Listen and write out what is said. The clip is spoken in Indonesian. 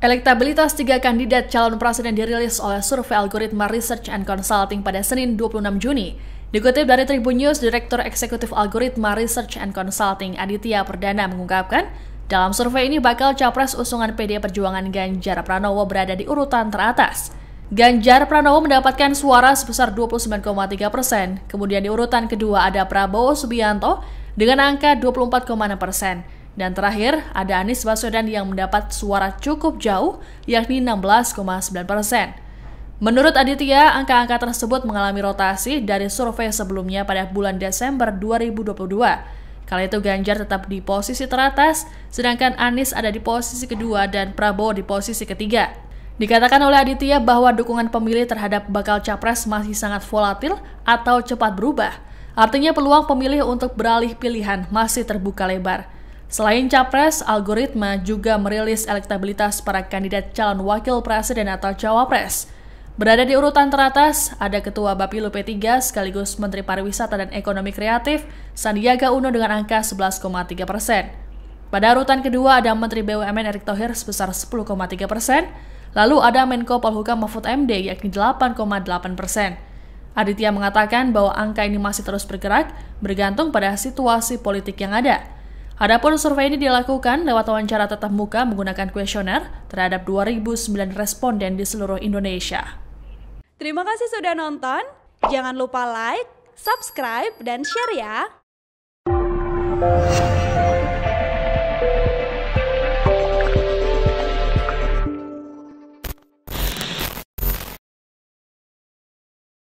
Elektabilitas tiga kandidat calon presiden dirilis oleh survei algoritma Research and Consulting pada Senin 26 Juni. Dikutip dari Tribun News, Direktur Eksekutif Algoritma Research and Consulting Aditya Perdana mengungkapkan, dalam survei ini bakal capres usungan PD Perjuangan Ganjar Pranowo berada di urutan teratas. Ganjar Pranowo mendapatkan suara sebesar 29,3 persen, kemudian di urutan kedua ada Prabowo Subianto dengan angka 24,6 persen. Dan terakhir, ada Anies Baswedan yang mendapat suara cukup jauh, yakni 16,9 persen. Menurut Aditya, angka-angka tersebut mengalami rotasi dari survei sebelumnya pada bulan Desember 2022. Kala itu Ganjar tetap di posisi teratas, sedangkan Anies ada di posisi kedua dan Prabowo di posisi ketiga. Dikatakan oleh Aditya bahwa dukungan pemilih terhadap bakal capres masih sangat volatil atau cepat berubah. Artinya peluang pemilih untuk beralih pilihan masih terbuka lebar. Selain capres, algoritma juga merilis elektabilitas para kandidat calon wakil presiden atau cawapres. Berada di urutan teratas, ada Ketua Bapilu P3 sekaligus Menteri Pariwisata dan Ekonomi Kreatif, Sandiaga Uno dengan angka 11,3 persen. Pada urutan kedua ada Menteri BUMN Erick Thohir sebesar 10,3 persen, lalu ada Menko Polhukam Mahfud MD yakni 8,8 persen. Aditya mengatakan bahwa angka ini masih terus bergerak, bergantung pada situasi politik yang ada. Adapun survei ini dilakukan lewat wawancara tatap muka menggunakan kuesioner terhadap 2.009 responden di seluruh Indonesia. Terima kasih sudah nonton. Jangan lupa like, subscribe, dan share ya.